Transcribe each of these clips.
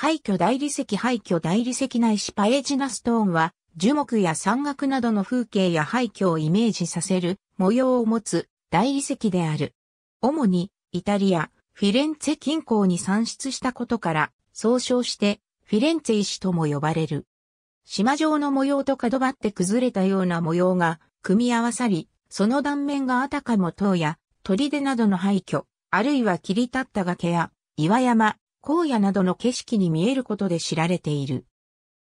廃墟大理石廃墟大理石ないパエジナストーンは、樹木や山岳などの風景や廃墟をイメージさせる模様を持つ大理石である。主にイタリア、フィレンツェ近郊に産出したことから、総称してフィレンツェ石とも呼ばれる。島状の模様と角張って崩れたような模様が組み合わさり、その断面があたかも塔や砦などの廃墟、あるいは切り立った崖や岩山、荒野などの景色に見えることで知られている。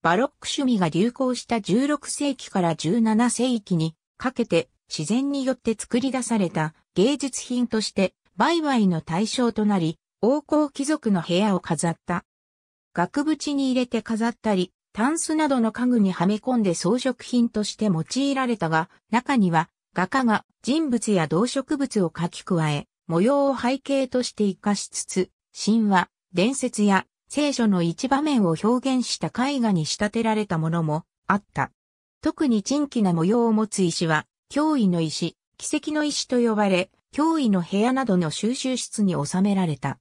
バロック趣味が流行した16世紀から17世紀にかけて自然によって作り出された芸術品として売買の対象となり、王侯貴族の部屋を飾った。額縁に入れて飾ったり、タンスなどの家具にはめ込んで装飾品として用いられたが、中には画家が人物や動植物を書き加え、模様を背景として活かしつつ、神話、伝説や聖書の一場面を表現した絵画に仕立てられたものもあった。特に珍奇な模様を持つ石は、脅威の石、奇跡の石と呼ばれ、脅威の部屋などの収集室に収められた。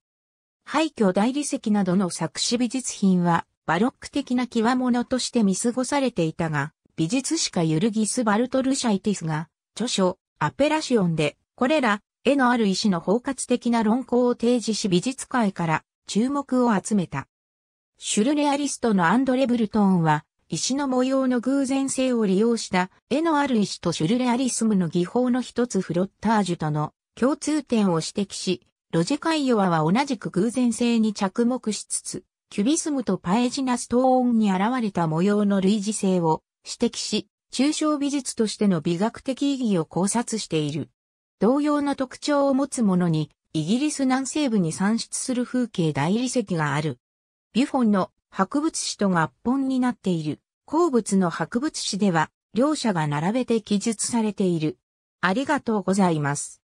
廃墟大理石などの作詞美術品は、バロック的な際物として見過ごされていたが、美術史家ユルギス・バルトルシャイティスが、著書、アペラシオンで、これら、絵のある石の包括的な論考を提示し美術界から注目を集めた。シュルレアリストのアンドレ・ブルトーンは、石の模様の偶然性を利用した絵のある石とシュルレアリスムの技法の一つフロッタージュとの共通点を指摘し、ロジェカイヨアは同じく偶然性に着目しつつ、キュビスムとパエジナストーンに現れた模様の類似性を指摘し、抽象美術としての美学的意義を考察している。同様の特徴を持つものにイギリス南西部に産出する風景大理石がある。ビュフォンの博物誌と合本になっている。鉱物の博物誌では、両者が並べて記述されている。ありがとうございます。